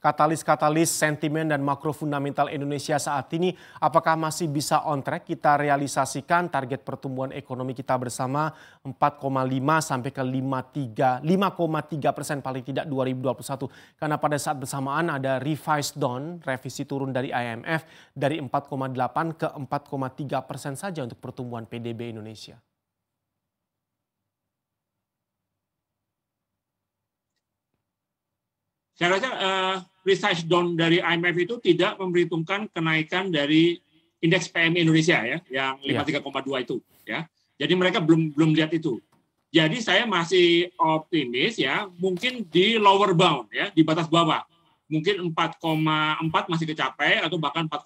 Katalis-katalis sentimen dan makro fundamental Indonesia saat ini apakah masih bisa on track kita realisasikan target pertumbuhan ekonomi kita bersama 4,5 sampai ke 5,3 tiga persen paling tidak 2021 karena pada saat bersamaan ada revised down revisi turun dari IMF dari 4,8 ke 4,3 persen saja untuk pertumbuhan PDB Indonesia. Saya rasa uh, research down dari IMF itu tidak memperhitungkan kenaikan dari indeks PMI Indonesia ya, yang 53,2 iya. itu ya. Jadi mereka belum belum lihat itu. Jadi saya masih optimis ya, mungkin di lower bound ya, di batas bawah. Mungkin 4,4 masih kecapai atau bahkan 4,5.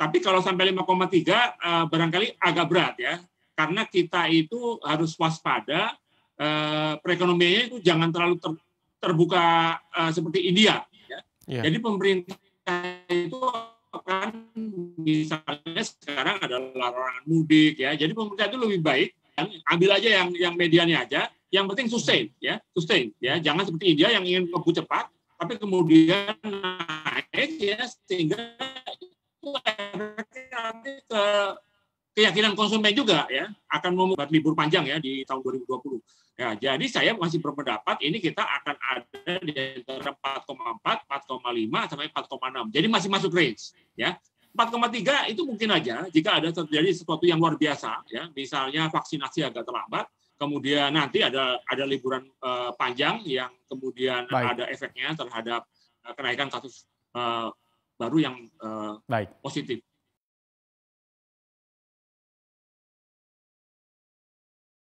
Tapi kalau sampai 5,3 eh, barangkali agak berat ya. Karena kita itu harus waspada eh, perekonomiannya itu jangan terlalu ter, terbuka uh, seperti India. Ya. Yeah. Jadi pemerintah itu akan misalnya sekarang adalah larangan mudik ya. Jadi pemerintah itu lebih baik yang ambil aja yang yang medianya aja. Yang penting sustain ya, sustain ya. Jangan seperti India yang ingin maju cepat, tapi kemudian naik ya sehingga nanti ke keyakinan konsumen juga ya akan membuat libur panjang ya di tahun 2020. Ya, jadi saya masih berpendapat ini kita akan ada di antara 4,4, 4,5 sampai 4,6. Jadi masih masuk range ya. 4,3 itu mungkin aja jika ada terjadi sesuatu yang luar biasa ya, misalnya vaksinasi agak terlambat, kemudian nanti ada ada liburan uh, panjang yang kemudian Baik. ada efeknya terhadap uh, kenaikan kasus uh, baru yang uh, positif.